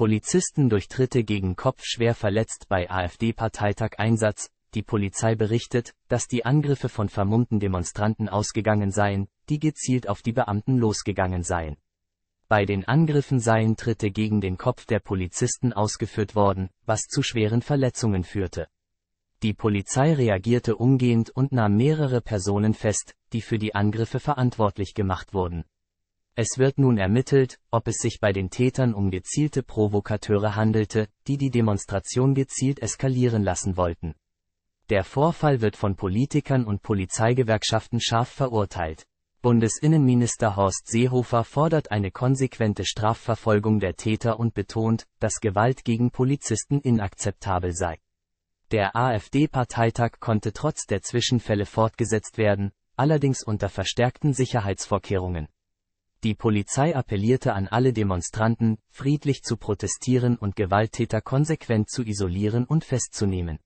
Polizisten durch Tritte gegen Kopf schwer verletzt bei AfD-Parteitag Einsatz, die Polizei berichtet, dass die Angriffe von vermummten Demonstranten ausgegangen seien, die gezielt auf die Beamten losgegangen seien. Bei den Angriffen seien Tritte gegen den Kopf der Polizisten ausgeführt worden, was zu schweren Verletzungen führte. Die Polizei reagierte umgehend und nahm mehrere Personen fest, die für die Angriffe verantwortlich gemacht wurden es wird nun ermittelt, ob es sich bei den Tätern um gezielte Provokateure handelte, die die Demonstration gezielt eskalieren lassen wollten. Der Vorfall wird von Politikern und Polizeigewerkschaften scharf verurteilt. Bundesinnenminister Horst Seehofer fordert eine konsequente Strafverfolgung der Täter und betont, dass Gewalt gegen Polizisten inakzeptabel sei. Der AfD-Parteitag konnte trotz der Zwischenfälle fortgesetzt werden, allerdings unter verstärkten Sicherheitsvorkehrungen. Die Polizei appellierte an alle Demonstranten, friedlich zu protestieren und Gewalttäter konsequent zu isolieren und festzunehmen